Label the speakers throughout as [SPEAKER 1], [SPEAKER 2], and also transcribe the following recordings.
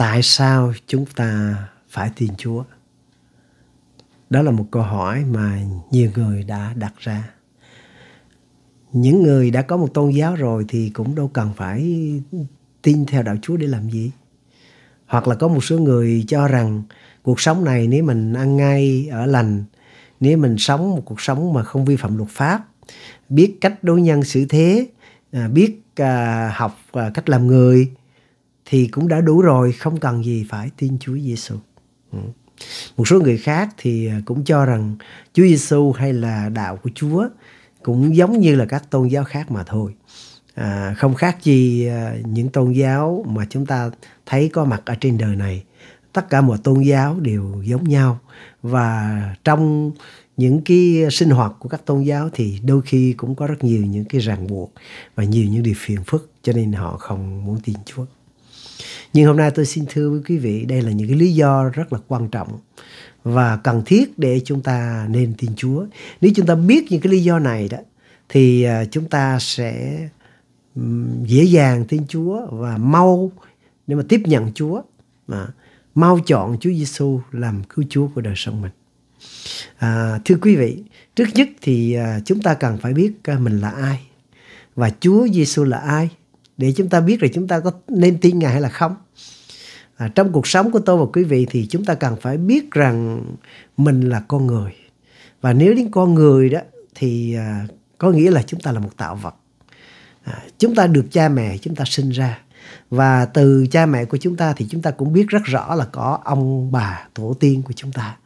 [SPEAKER 1] tại sao chúng ta phải tin Chúa? Đó là một câu hỏi mà nhiều người đã đặt ra. Những người đã có một tôn giáo rồi thì cũng đâu cần phải tin theo đạo Chúa để làm gì. Hoặc là có một số người cho rằng cuộc sống này nếu mình ăn ngay ở lành, nếu mình sống một cuộc sống mà không vi phạm luật pháp, biết cách đối nhân xử thế, à, biết à, học à, cách làm người, thì cũng đã đủ rồi không cần gì phải tin Chúa Giêsu ừ. một số người khác thì à, cũng cho rằng Chúa Giêsu hay là đạo của Chúa cũng giống như là các tôn giáo khác mà thôi à, không khác gì à, những tôn giáo mà chúng ta thấy có mặt ở trên đời này tất cả mọi tôn giáo đều giống nhau và trong những cái sinh hoạt của các tôn giáo thì đôi khi cũng có rất nhiều những cái ràng buộc và nhiều những điều phiền phức cho nên họ không muốn tin Chúa nhưng hôm nay tôi xin thưa với quý vị đây là những cái lý do rất là quan trọng và cần thiết để chúng ta nên tin Chúa nếu chúng ta biết những cái lý do này đó thì à, chúng ta sẽ dễ dàng tin Chúa và mau để mà tiếp nhận Chúa mà mau chọn Chúa Giêsu làm cứu Chúa của đời sống mình. À, thưa quý vị, trước nhất thì à, chúng ta cần phải biết à, mình là ai và Chúa Giêsu là ai để chúng ta biết là chúng ta có nên tin ngài hay là không à, trong cuộc sống của tôi và quý vị thì chúng ta cần phải biết rằng mình là con người và nếu đến con người đó thì à, có nghĩa là chúng ta là một tạo vật à, chúng ta được cha mẹ chúng ta sinh ra và từ cha mẹ của chúng ta thì chúng ta cũng biết rất rõ là có ông bà tổ tiên của chúng ta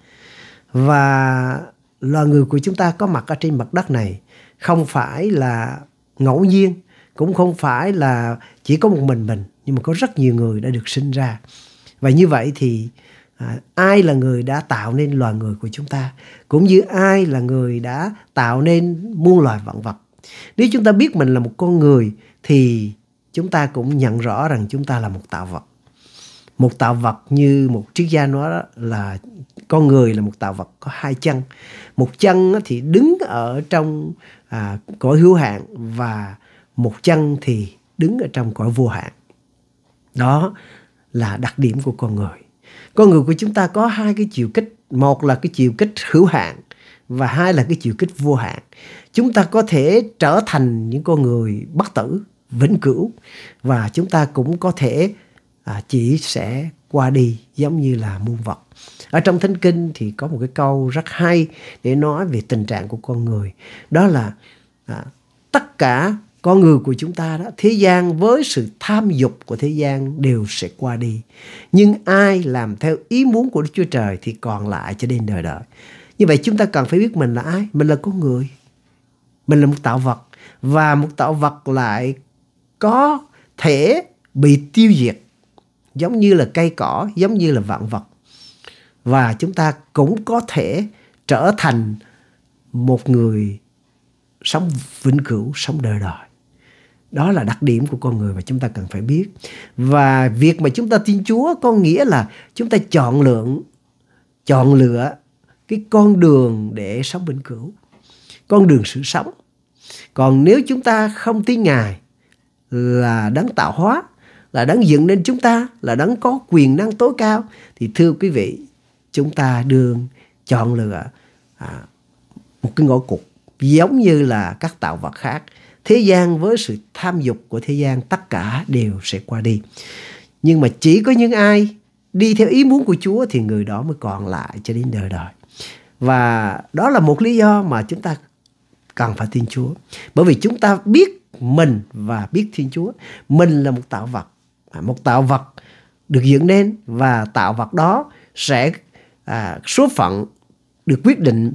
[SPEAKER 1] và loài người của chúng ta có mặt ở trên mặt đất này không phải là ngẫu nhiên cũng không phải là chỉ có một mình mình nhưng mà có rất nhiều người đã được sinh ra và như vậy thì à, ai là người đã tạo nên loài người của chúng ta cũng như ai là người đã tạo nên muôn loài vạn vật nếu chúng ta biết mình là một con người thì chúng ta cũng nhận rõ rằng chúng ta là một tạo vật một tạo vật như một triết gia nói đó là con người là một tạo vật có hai chân một chân thì đứng ở trong à, cõi hữu hạn và một chân thì đứng ở trong cõi vô hạn. Đó là đặc điểm của con người. Con người của chúng ta có hai cái chiều kích. Một là cái chiều kích hữu hạn và hai là cái chiều kích vô hạn. Chúng ta có thể trở thành những con người bất tử, vĩnh cửu và chúng ta cũng có thể à, chỉ sẽ qua đi giống như là muôn vật. Ở trong Thánh Kinh thì có một cái câu rất hay để nói về tình trạng của con người. Đó là à, tất cả con người của chúng ta đó thế gian với sự tham dục của thế gian đều sẽ qua đi nhưng ai làm theo ý muốn của đức chúa trời thì còn lại cho đến đời đời như vậy chúng ta cần phải biết mình là ai mình là con người mình là một tạo vật và một tạo vật lại có thể bị tiêu diệt giống như là cây cỏ giống như là vạn vật và chúng ta cũng có thể trở thành một người sống vĩnh cửu sống đời đời đó là đặc điểm của con người mà chúng ta cần phải biết và việc mà chúng ta tin Chúa có nghĩa là chúng ta chọn lượng chọn lựa cái con đường để sống vĩnh cửu con đường sự sống còn nếu chúng ta không tin ngài là đấng tạo hóa là đấng dựng nên chúng ta là đấng có quyền năng tối cao thì thưa quý vị chúng ta đường chọn lựa à, một cái ngõ cụt giống như là các tạo vật khác thế gian với sự tham dục của thế gian tất cả đều sẽ qua đi nhưng mà chỉ có những ai đi theo ý muốn của Chúa thì người đó mới còn lại cho đến đời đời và đó là một lý do mà chúng ta cần phải tin Chúa bởi vì chúng ta biết mình và biết Thiên Chúa mình là một tạo vật à, một tạo vật được dựng nên và tạo vật đó sẽ à, số phận được quyết định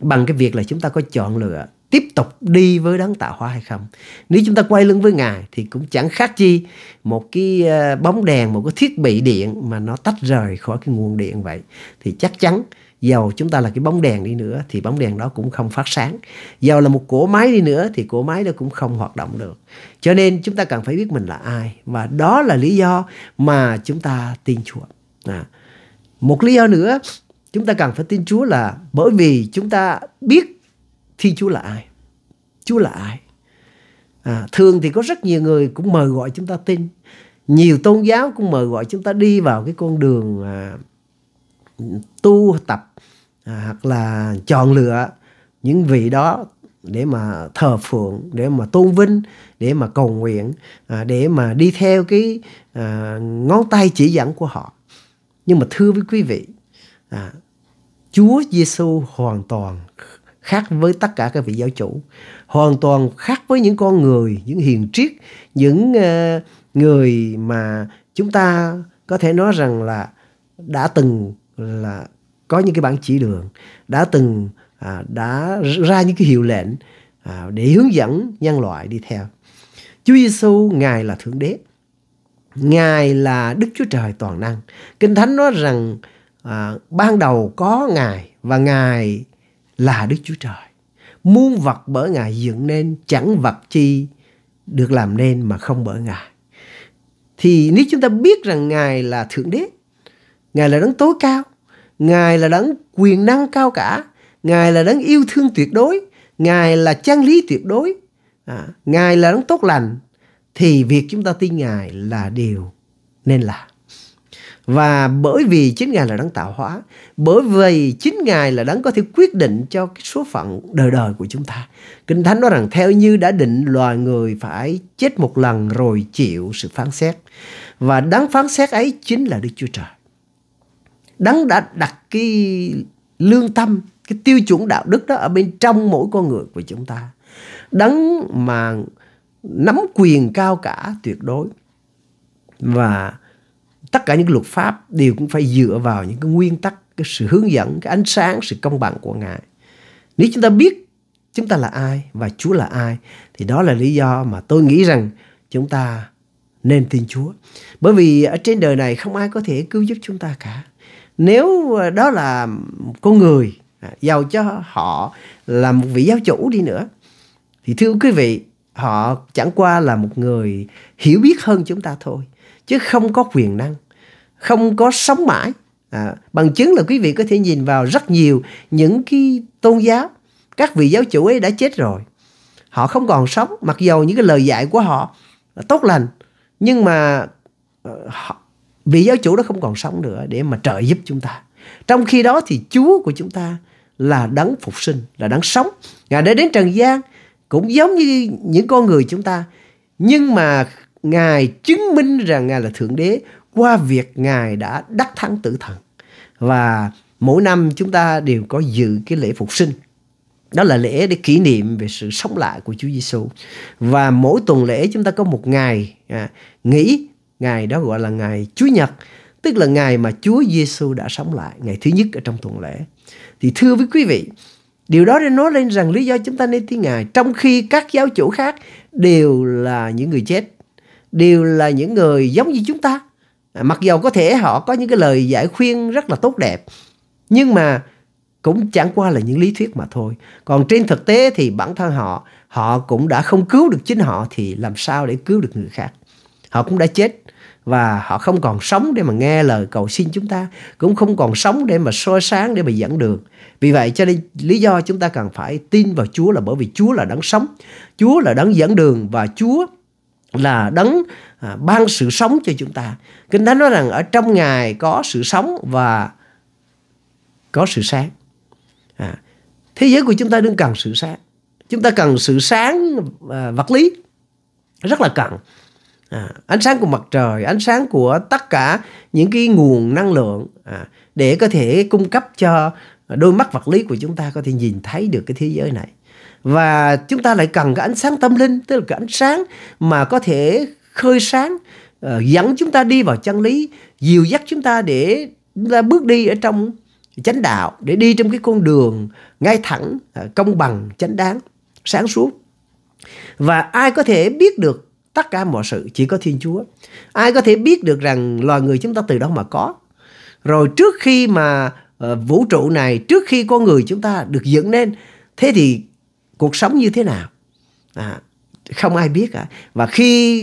[SPEAKER 1] bằng cái việc là chúng ta có chọn lựa tiếp tục đi với đấng tạo hóa hay không nếu chúng ta quay lưng với ngài thì cũng chẳng khác chi một cái ờ, bóng đèn một cái thiết bị điện mà nó tách rời khỏi cái nguồn điện vậy thì chắc chắn dầu chúng ta là cái bóng đèn đi nữa thì bóng đèn đó cũng không phát sáng dầu là một cỗ máy đi nữa thì cỗ máy đó cũng không hoạt động được cho nên chúng ta cần phải biết mình là ai và đó là lý do mà chúng ta tin chúa à. một lý do nữa chúng ta cần phải tin chúa là bởi vì chúng ta biết thi Chúa là ai? Chúa là ai? À, thường thì có rất nhiều người cũng mời gọi chúng ta tin. Nhiều tôn giáo cũng mời gọi chúng ta đi vào cái con đường à, tu tập à, hoặc là chọn lựa những vị đó để mà thờ phượng, để mà tôn vinh, để mà cầu nguyện, à, để mà đi theo cái à, ngón tay chỉ dẫn của họ. Nhưng mà thưa với quý vị, à, Chúa Giêsu hoàn toàn khác với tất cả các vị giáo chủ hoàn toàn khác với những con người những hiền triết những ờ, người mà chúng ta có thể nói rằng là đã từng là có những cái bản chỉ đường đã từng à, đã ra những cái hiệu lệnh à, để hướng dẫn nhân loại đi theo Chúa Giêsu ngài là thượng đế ngài là Đức Chúa Trời toàn năng Kinh Thánh nói rằng à, ban đầu có ngài và ngài là Đức Chúa Trời. Muôn vật bởi Ngài dựng nên, chẳng vật chi được làm nên mà không bởi Ngài. Thì nếu chúng ta biết rằng Ngài là Thượng Đế, Ngài là đấng tối cao, Ngài là đấng quyền năng cao cả, Ngài là đấng yêu thương tuyệt đối, Ngài là chân lý tuyệt đối, à, Ngài là đấng tốt lành, thì việc chúng ta tin Ngài là điều nên làm. Và bởi vì chính Ngài là đấng tạo hóa, bởi vì chính Ngài là đấng có thể quyết định cho cái số phận đời đời của chúng ta. Kinh Thánh nói rằng theo như đã định loài người phải chết một lần rồi chịu sự phán xét. Và đấng phán xét ấy chính là Đức Chúa Trời. Đấng đã đặt cái lương tâm, cái tiêu chuẩn đạo đức đó ở bên trong mỗi con người của chúng ta. Đấng mà nắm quyền cao cả tuyệt đối. Và tất cả những luật pháp đều cũng phải dựa vào những cái nguyên tắc cái sự hướng dẫn cái ánh sáng sự công bằng của ngài nếu chúng ta biết chúng ta là ai và chúa là ai thì đó là lý do mà tôi nghĩ rằng chúng ta nên tin chúa bởi vì ở trên đời này không ai có thể cứu giúp chúng ta cả nếu ờ, đó là con người à, giàu cho họ là một vị giáo chủ đi nữa thì thưa quý vị họ chẳng qua là một người hiểu biết hơn chúng ta thôi chứ không có quyền năng không có sống mãi à, bằng chứng là quý vị có thể nhìn vào rất nhiều những cái tôn giáo các vị giáo chủ ấy đã chết rồi họ không còn sống mặc dầu những cái lời dạy của họ là tốt lành nhưng mà ờ, họ, vị giáo chủ đó không còn sống nữa để mà trợ giúp chúng ta trong khi đó thì chúa của chúng ta là đấng phục sinh là đấng sống ngài đã đến trần gian cũng giống như những con người chúng ta nhưng mà Ngài chứng minh rằng Ngài là Thượng Đế qua việc Ngài đã đắc thắng tử thần. Và mỗi năm chúng ta đều có dự cái lễ phục sinh. Đó là lễ để kỷ niệm về sự sống lại của Chúa Giêsu. Và mỗi tuần lễ chúng ta có một ngày à, nghỉ, ngày đó gọi là ngày Chúa Nhật, tức là ngày mà Chúa Giêsu đã sống lại, ngày thứ nhất ở trong tuần lễ. Thì thưa với quý vị, Điều đó để nói lên rằng lý do chúng ta nên tin Ngài trong khi các giáo chủ khác đều là những người chết đều là những người giống như chúng ta à, mặc dầu có thể họ có những cái lời giải khuyên rất là tốt đẹp nhưng mà cũng chẳng qua là những lý thuyết mà thôi còn trên thực tế thì bản thân họ họ cũng đã không cứu được chính họ thì làm sao để cứu được người khác họ cũng đã chết và họ không còn sống để mà nghe lời cầu xin chúng ta cũng không còn sống để mà soi sáng để mà dẫn đường vì vậy cho nên lý do chúng ta cần phải tin vào Chúa là bởi vì Chúa là đấng sống Chúa là đấng dẫn đường và Chúa là đấng à, ban sự sống cho chúng ta. Kinh Thánh nói rằng ở trong Ngài có sự sống và có sự sáng. À, thế giới của chúng ta đương cần sự sáng. Chúng ta cần sự sáng à, vật lý rất là cần. À, ánh sáng của mặt trời, ánh sáng của tất cả những cái nguồn năng lượng à, để có thể cung cấp cho đôi mắt vật lý của chúng ta có thể nhìn thấy được cái thế giới này và chúng ta lại cần cái ánh sáng tâm linh tức là cái ánh sáng mà có thể khơi sáng ờ, dẫn chúng ta đi vào chân lý dìu dắt chúng ta để chúng ta bước đi ở trong chánh đạo để đi trong cái con đường ngay thẳng ờ, công bằng chánh đáng sáng suốt và ai có thể biết được tất cả mọi sự chỉ có thiên chúa ai có thể biết được rằng loài người chúng ta từ đâu mà có rồi trước khi mà ờ, vũ trụ này trước khi con người chúng ta được dựng lên thế thì cuộc sống như thế nào à, không ai biết cả và khi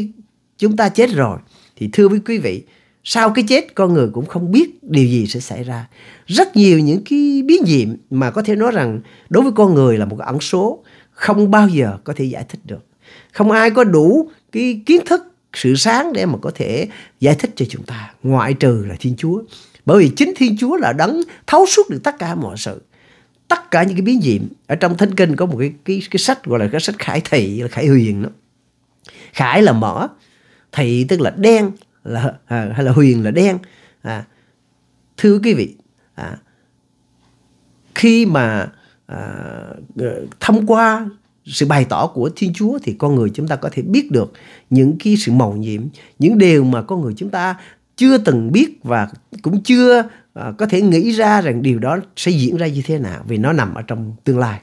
[SPEAKER 1] chúng ta chết rồi thì thưa với quý vị sau cái chết con người cũng không biết điều gì sẽ xảy ra rất nhiều những cái biến nhiệm mà có thể nói rằng đối với con người là một ẩn số không bao giờ có thể giải thích được không ai có đủ cái kiến thức sự sáng để mà có thể giải thích cho chúng ta ngoại trừ là thiên chúa bởi vì chính thiên chúa là đấng thấu suốt được tất cả mọi sự tất cả những cái biến diệm ở trong thánh kinh có một cái cái, cái sách gọi là cái sách khải thị là khải huyền đó khải là mỏ thị tức là đen là à, hay là huyền là đen à, thưa quý vị à, khi mà à, thông qua sự bày tỏ của Thiên Chúa thì con người chúng ta có thể biết được những cái sự màu nhiệm, những điều mà con người chúng ta chưa từng biết và cũng chưa Ờ, có thể nghĩ ra rằng điều đó sẽ diễn ra như thế nào vì nó nằm ở trong tương lai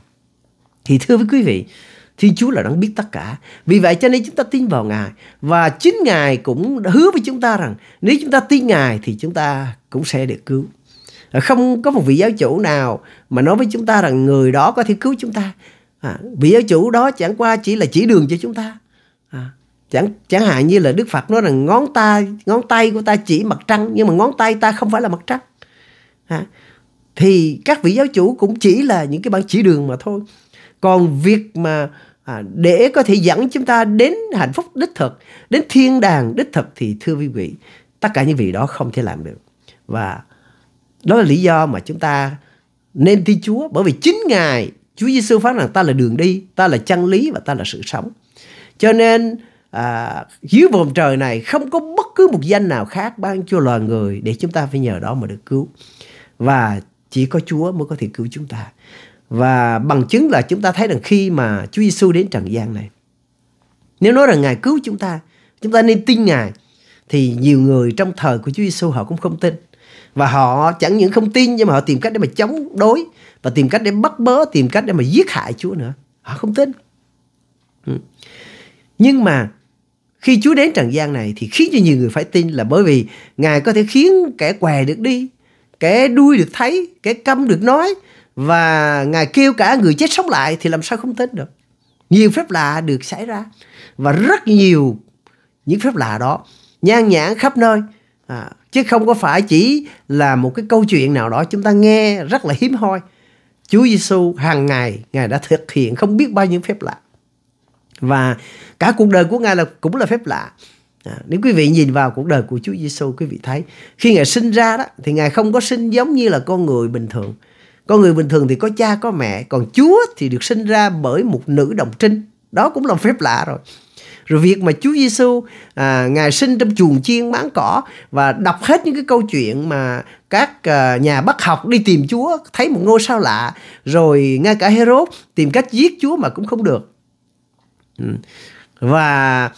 [SPEAKER 1] thì thưa với quý vị Thiên Chúa là đấng biết tất cả. Vì vậy cho nên chúng ta tin vào Ngài và chính Ngài cũng đã hứa với chúng ta rằng nếu chúng ta tin Ngài thì chúng ta cũng sẽ được cứu. Ờ, không có một vị giáo chủ nào mà nói với chúng ta rằng người đó có thể cứu chúng ta. À, vị giáo chủ đó chẳng qua chỉ là chỉ đường cho chúng ta. À, chẳng chẳng hạn như là Đức Phật nói rằng ngón ta ngón tay của ta chỉ mặt trăng nhưng mà ngón tay ta không phải là mặt trăng thì các vị giáo chủ cũng chỉ là những cái bản chỉ đường mà thôi còn việc mà à, để có thể dẫn chúng ta đến hạnh phúc đích thực đến thiên đàng đích thực thì thưa quý vị tất cả những vị đó không thể làm được và đó là lý do mà chúng ta nên tin Chúa bởi vì chính ngài Chúa Giêsu phán rằng ta là đường đi ta là chân lý và ta là sự sống cho nên à, dưới vòm trời này không có bất cứ một danh nào khác ban cho loài người để chúng ta phải nhờ đó mà được cứu và chỉ có Chúa mới có thể cứu chúng ta. Và bằng chứng là chúng ta thấy rằng khi mà Chúa Giêsu đến trần gian này, nếu nói rằng Ngài cứu chúng ta, chúng ta nên tin Ngài, thì nhiều người trong thời của Chúa Giêsu họ cũng không tin. Và họ chẳng những không tin nhưng mà họ tìm cách để mà chống đối và tìm cách để bắt bớ, tìm cách để mà giết hại Chúa nữa. Họ không tin. Ừ. Nhưng mà khi Chúa đến trần gian này thì khiến cho nhiều người phải tin là bởi vì Ngài có thể khiến kẻ què được đi kẻ đuôi được thấy kẻ câm được nói và ngài kêu cả người chết sống lại thì làm sao không tin được nhiều phép lạ được xảy ra và rất nhiều những phép lạ đó nhan nhãn khắp nơi à, chứ không có phải chỉ là một cái câu chuyện nào đó chúng ta nghe rất là hiếm hoi Chúa Giêsu hàng ngày ngài đã thực hiện không biết bao nhiêu phép lạ và cả cuộc đời của ngài là cũng là phép lạ À, nếu quý vị nhìn vào cuộc đời của Chúa Giêsu quý vị thấy khi ngài sinh ra đó thì ngài không có sinh giống như là con người bình thường. Con người bình thường thì có cha có mẹ, còn Chúa thì được sinh ra bởi một nữ đồng trinh. Đó cũng là phép lạ rồi. Rồi việc mà Chúa Giêsu à, ngài sinh trong chuồng chiên máng cỏ và đọc hết những cái câu chuyện mà các à, nhà bắt học đi tìm Chúa thấy một ngôi sao lạ, rồi ngay cả Herod tìm cách giết Chúa mà cũng không được. Ừ. Và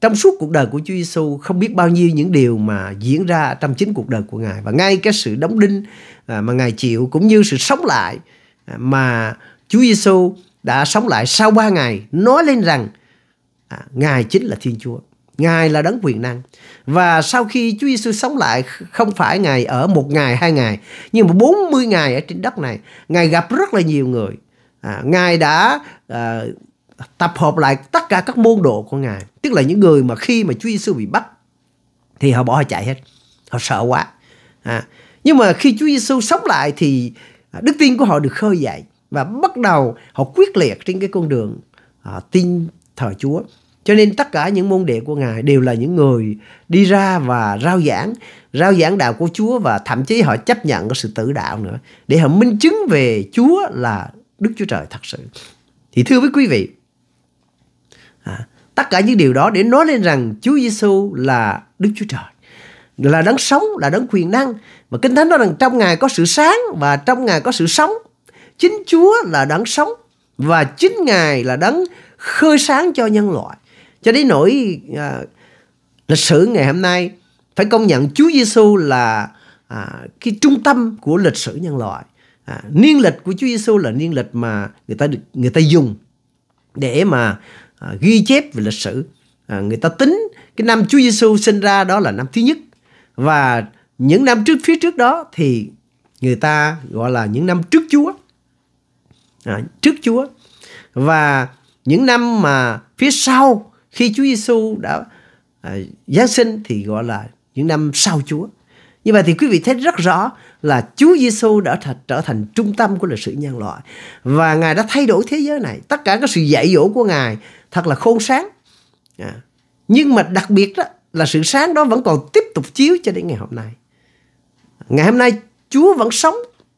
[SPEAKER 1] trong suốt cuộc đời của Chúa Giêsu không biết bao nhiêu những điều mà diễn ra trong chính cuộc đời của ngài và ngay cái sự đóng đinh à, mà ngài chịu cũng như sự sống lại à, mà Chúa Giêsu đã sống lại sau ba ngày nói lên rằng à, ngài chính là Thiên Chúa ngài là đấng quyền năng và sau khi Chúa Giêsu sống lại không phải ngài ở một ngày hai ngày nhưng mà 40 ngày ở trên đất này ngài gặp rất là nhiều người à, ngài đã à, tập hợp lại tất cả các môn đồ của ngài tức là những người mà khi mà Chúa Giêsu bị bắt thì họ bỏ họ chạy hết họ sợ quá à, nhưng mà khi Chúa Giêsu sống lại thì đức tin của họ được khơi dậy và bắt đầu họ quyết liệt trên cái con đường à, tin thờ Chúa cho nên tất cả những môn đệ của ngài đều là những người đi ra và rao giảng rao giảng đạo của Chúa và thậm chí họ chấp nhận cái sự tử đạo nữa để họ minh chứng về Chúa là Đức Chúa Trời thật sự thì thưa với quý vị à, tất cả những điều đó để nói lên rằng Chúa Giêsu là Đức Chúa Trời là đấng sống là đấng quyền năng Mà kinh thánh nói rằng trong ngài có sự sáng và trong ngài có sự sống chính Chúa là đấng sống và chính ngài là đấng khơi sáng cho nhân loại cho đến nỗi à, lịch sử ngày hôm nay phải công nhận Chúa Giêsu là à, cái trung tâm của lịch sử nhân loại à, niên lịch của Chúa Giêsu là niên lịch mà người ta được người ta dùng để mà À, ghi chép về lịch sử à, người ta tính cái năm Chúa Giêsu sinh ra đó là năm thứ nhất và những năm trước phía trước đó thì người ta gọi là những năm trước Chúa à, trước Chúa và những năm mà phía sau khi Chúa Giêsu đã à, giáng sinh thì gọi là những năm sau Chúa như vậy thì quý vị thấy rất rõ là Chúa Giêsu đã thật trở thành trung tâm của lịch sử nhân loại và Ngài đã thay đổi thế giới này. Tất cả các sự dạy dỗ của Ngài thật là khôn sáng à. nhưng mà đặc biệt đó là sự sáng đó vẫn còn tiếp tục chiếu cho đến ngày hôm nay ngày hôm nay Chúa vẫn sống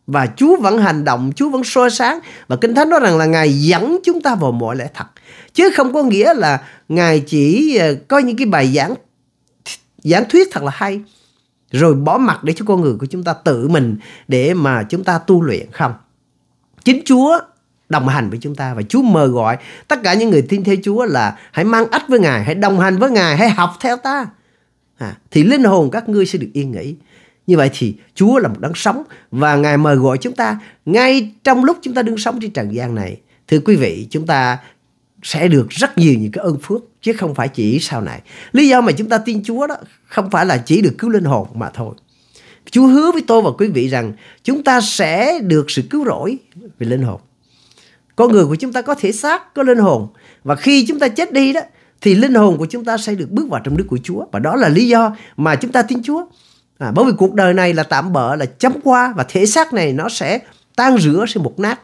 [SPEAKER 1] và Chúa vẫn hành động, Chúa vẫn soi sáng và Kinh Thánh nói rằng là Ngài dẫn chúng ta vào mọi lẽ thật. Chứ không có nghĩa là Ngài chỉ à, có những cái bài giảng giảng thuyết thật là hay rồi bỏ mặt để cho con người của chúng ta tự mình để mà chúng ta tu luyện không. Chính Chúa đồng hành với chúng ta và Chúa mời gọi tất cả những người tin theo Chúa là hãy mang ách với Ngài, hãy đồng hành với Ngài, hãy học theo ta. À, thì linh hồn các ngươi sẽ được yên nghỉ. Như vậy thì Chúa là một đấng sống và Ngài mời gọi chúng ta ngay trong lúc chúng ta đương sống trên trần gian này. Thưa quý vị, chúng ta sẽ được rất nhiều những cái ơn phước chứ không phải chỉ sau này. Lý do mà chúng ta tin Chúa đó không phải là chỉ được cứu linh hồn mà thôi. Chúa hứa với tôi và quý vị rằng chúng ta sẽ được sự cứu rỗi về linh hồn con người của chúng ta có thể xác có linh hồn và khi chúng ta chết đi đó thì linh hồn của chúng ta sẽ được bước vào trong nước của Chúa và đó là lý do mà chúng ta tin Chúa à, bởi vì cuộc đời này là tạm bỡ là chấm qua và thể xác này nó sẽ tan rửa sẽ mục nát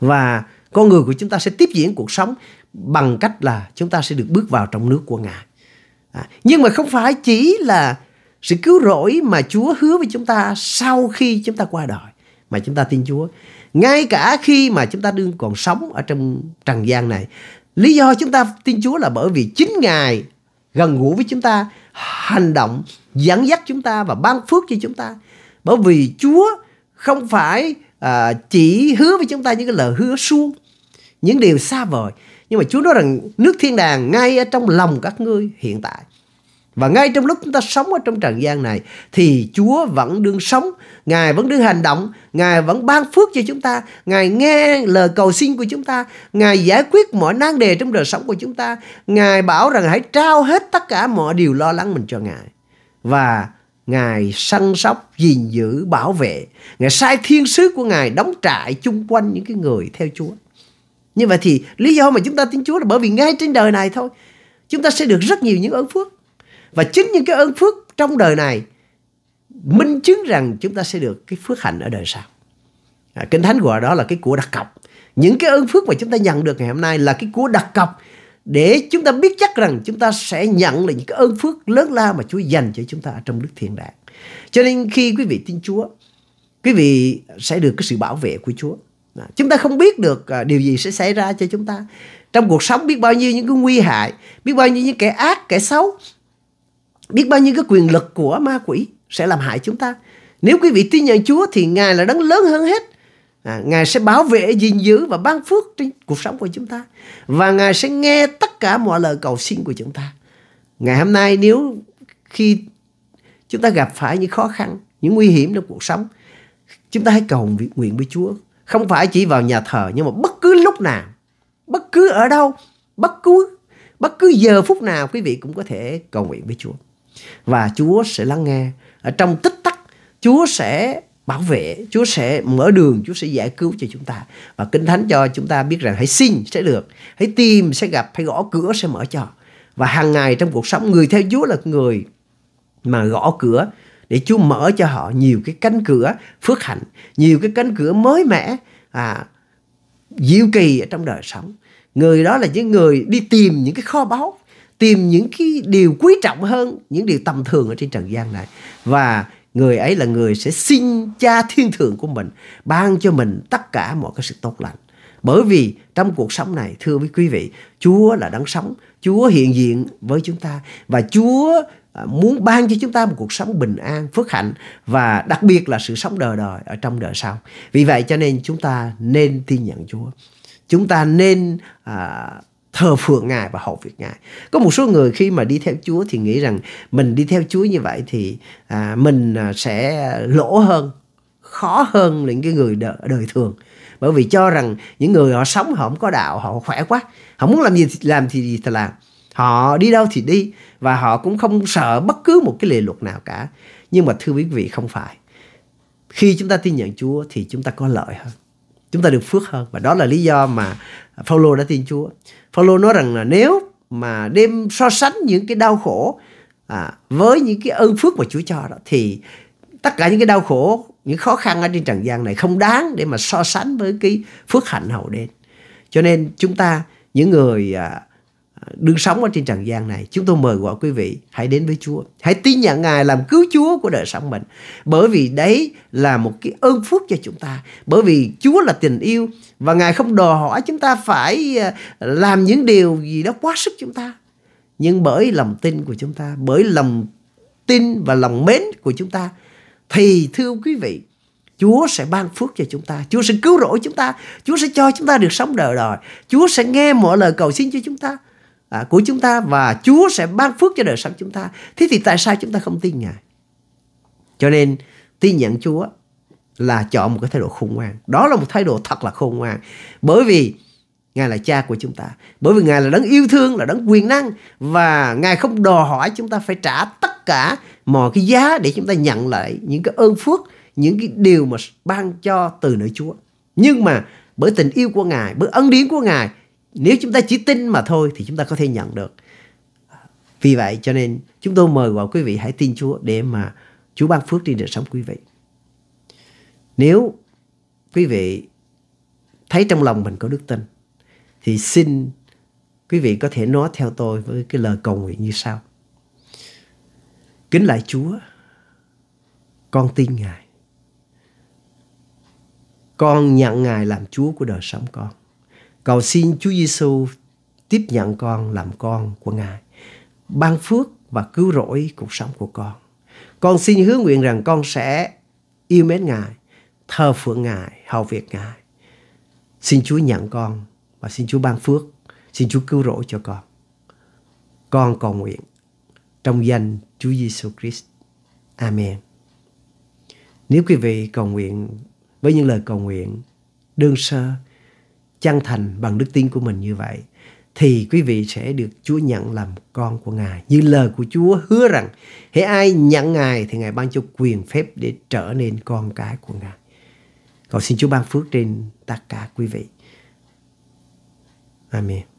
[SPEAKER 1] và con người của chúng ta sẽ tiếp diễn cuộc sống bằng cách là chúng ta sẽ được bước vào trong nước của Ngài à, nhưng mà không phải chỉ là sự cứu rỗi mà Chúa hứa với chúng ta sau khi chúng ta qua đời mà chúng ta tin Chúa ngay cả khi mà chúng ta đương còn sống ở trong trần gian này lý do chúng ta tin Chúa là bởi vì chính Ngài gần gũi với chúng ta hành động dẫn dắt chúng ta và ban phước cho chúng ta bởi vì Chúa không phải à, chỉ hứa với chúng ta những cái lời hứa suông những điều xa vời nhưng mà Chúa nói rằng nước thiên đàng ngay ở trong lòng các ngươi hiện tại và ngay trong lúc chúng ta sống ở trong trần gian này thì Chúa vẫn đương sống, Ngài vẫn đương hành động, Ngài vẫn ban phước cho chúng ta, Ngài nghe lời cầu xin của chúng ta, Ngài giải quyết mọi nan đề trong đời sống của chúng ta. Ngài bảo rằng hãy trao hết tất cả mọi điều lo lắng mình cho Ngài. Và Ngài săn sóc, gìn giữ, bảo vệ. Ngài sai thiên sứ của Ngài đóng trại chung quanh những cái người theo Chúa. Như vậy thì lý do mà chúng ta tin Chúa là bởi vì ngay trên đời này thôi, chúng ta sẽ được rất nhiều những ơn phước và chính những cái ơn phước trong đời này minh chứng rằng chúng ta sẽ được cái phước hạnh ở đời sau. À, Kinh Thánh gọi đó là cái của đặc cọc. Những cái ơn phước mà chúng ta nhận được ngày hôm nay là cái của đặc cọc để chúng ta biết chắc rằng chúng ta sẽ nhận lại những cái ơn phước lớn lao mà Chúa dành cho chúng ta ở trong Đức Thiên Đàng. Cho nên khi quý vị tin Chúa, quý vị sẽ được cái sự bảo vệ của Chúa. À, chúng ta không biết được à, điều gì sẽ xảy ra cho chúng ta. Trong cuộc sống biết bao nhiêu những cái nguy hại, biết bao nhiêu những kẻ ác, kẻ xấu, biết bao nhiêu cái quyền lực của ma quỷ sẽ làm hại chúng ta. Nếu quý vị tin nhận Chúa thì Ngài là đấng lớn hơn hết. À, Ngài sẽ bảo vệ, gìn giữ và ban phước trên cuộc sống của chúng ta. Và Ngài sẽ nghe tất cả mọi lời cầu xin của chúng ta. Ngày hôm nay nếu khi chúng ta gặp phải những khó khăn, những nguy hiểm trong cuộc sống, chúng ta hãy cầu nguyện với Chúa. Không phải chỉ vào nhà thờ nhưng mà bất cứ lúc nào, bất cứ ở đâu, bất cứ bất cứ giờ phút nào quý vị cũng có thể cầu nguyện với Chúa và Chúa sẽ lắng nghe ở trong tích tắc Chúa sẽ bảo vệ Chúa sẽ mở đường Chúa sẽ giải cứu cho chúng ta và kinh thánh cho chúng ta biết rằng hãy xin sẽ được hãy tìm sẽ gặp hãy gõ cửa sẽ mở cho và hàng ngày trong cuộc sống người theo Chúa là người mà gõ cửa để Chúa mở cho họ nhiều cái cánh cửa phước hạnh nhiều cái cánh cửa mới mẻ à diệu kỳ ở trong đời sống người đó là những người đi tìm những cái kho báu tìm những cái điều quý trọng hơn những điều tầm thường ở trên trần gian này và người ấy là người sẽ xin cha thiên thượng của mình ban cho mình tất cả mọi cái sự tốt lành bởi vì trong cuộc sống này thưa với quý vị chúa là đấng sống chúa hiện diện với chúng ta và chúa à, muốn ban cho chúng ta một cuộc sống bình an phước hạnh và đặc biệt là sự sống đời đời ở trong đời sau vì vậy cho nên chúng ta nên tin nhận chúa chúng ta nên à, thờ phượng Ngài và hầu việc Ngài. Có một số người khi mà đi theo Chúa thì nghĩ rằng mình đi theo Chúa như vậy thì à, mình à, sẽ lỗ hơn, khó hơn những cái người đời, đời thường. Bởi vì cho rằng những người họ sống họ không có đạo, họ khỏe quá, họ muốn làm gì thì làm thì gì thì làm. Họ đi đâu thì đi và họ cũng không sợ bất cứ một cái lệ luật nào cả. Nhưng mà thưa quý vị không phải. Khi chúng ta tin nhận Chúa thì chúng ta có lợi hơn chúng ta được phước hơn và đó là lý do mà Phaolô đã tin Chúa. Phaolô nói rằng là nếu mà đem so sánh những cái đau khổ à, với những cái ơn phước mà Chúa cho đó thì tất cả những cái đau khổ, những khó khăn ở trên trần gian này không đáng để mà so sánh với cái phước hạnh hậu đến. Cho nên chúng ta những người à, đương sống ở trên trần gian này chúng tôi mời gọi quý vị hãy đến với Chúa hãy tin nhận Ngài làm cứu Chúa của đời sống mình bởi vì đấy là một cái ơn phước cho chúng ta bởi vì Chúa là tình yêu và Ngài không đòi hỏi chúng ta phải à, làm những điều gì đó quá sức chúng ta nhưng bởi lòng tin của chúng ta bởi lòng tin và lòng mến của chúng ta thì thưa quý vị Chúa sẽ ban phước cho chúng ta, Chúa sẽ cứu rỗi chúng ta, Chúa sẽ cho chúng ta được sống đời đời, Chúa sẽ nghe mọi lời cầu xin cho chúng ta à, của chúng ta và Chúa sẽ ban phước cho đời sống chúng ta. Thế thì tại sao chúng ta không tin Ngài? Cho nên tin nhận Chúa là chọn một cái thái độ khôn ngoan. Đó là một thái độ thật là khôn ngoan. Bởi vì Ngài là cha của chúng ta. Bởi vì Ngài là đấng yêu thương, là đấng quyền năng và Ngài không đòi hỏi chúng ta phải trả tất cả mọi cái giá để chúng ta nhận lại những cái ơn phước, những cái điều mà ban cho từ nơi Chúa. Nhưng mà bởi tình yêu của Ngài, bởi ân điển của Ngài nếu chúng ta chỉ tin mà thôi thì chúng ta có thể nhận được vì vậy cho nên chúng tôi mời gọi quý vị hãy tin Chúa để mà Chúa ban phước trên đời sống quý vị. Nếu quý vị thấy trong lòng mình có đức tin thì xin quý vị có thể nói theo tôi với cái lời cầu nguyện như sau. Kính lại Chúa, con tin Ngài. Con nhận Ngài làm Chúa của đời sống con. Cầu xin Chúa Giêsu tiếp nhận con làm con của Ngài, ban phước và cứu rỗi cuộc sống của con. Con xin hứa nguyện rằng con sẽ yêu mến Ngài, thờ phượng Ngài, hầu việc Ngài. Xin Chúa nhận con và xin Chúa ban phước, xin Chúa cứu rỗi cho con. Con cầu nguyện trong danh Chúa Giêsu Christ. Amen. Nếu quý vị cầu nguyện với những lời cầu nguyện đơn sơ chân thành bằng đức tin của mình như vậy thì quý vị sẽ được Chúa nhận làm con của Ngài. Như lời của Chúa hứa rằng hễ ai nhận Ngài thì Ngài ban cho quyền phép để trở nên con cái của Ngài. Cầu xin Chúa ban phước trên tất cả quý vị. Amen.